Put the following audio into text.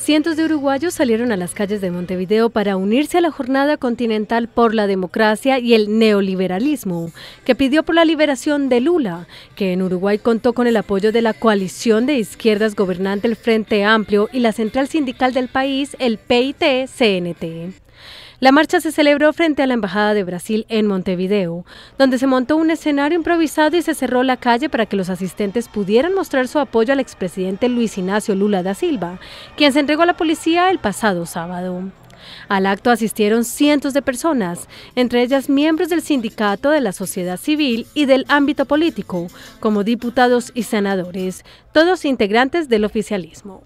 Cientos de uruguayos salieron a las calles de Montevideo para unirse a la Jornada Continental por la Democracia y el Neoliberalismo, que pidió por la liberación de Lula, que en Uruguay contó con el apoyo de la coalición de izquierdas gobernante el Frente Amplio y la central sindical del país, el PIT-CNT. La marcha se celebró frente a la Embajada de Brasil en Montevideo, donde se montó un escenario improvisado y se cerró la calle para que los asistentes pudieran mostrar su apoyo al expresidente Luis Ignacio Lula da Silva, quien se llegó a la policía el pasado sábado. Al acto asistieron cientos de personas, entre ellas miembros del sindicato de la sociedad civil y del ámbito político, como diputados y senadores, todos integrantes del oficialismo.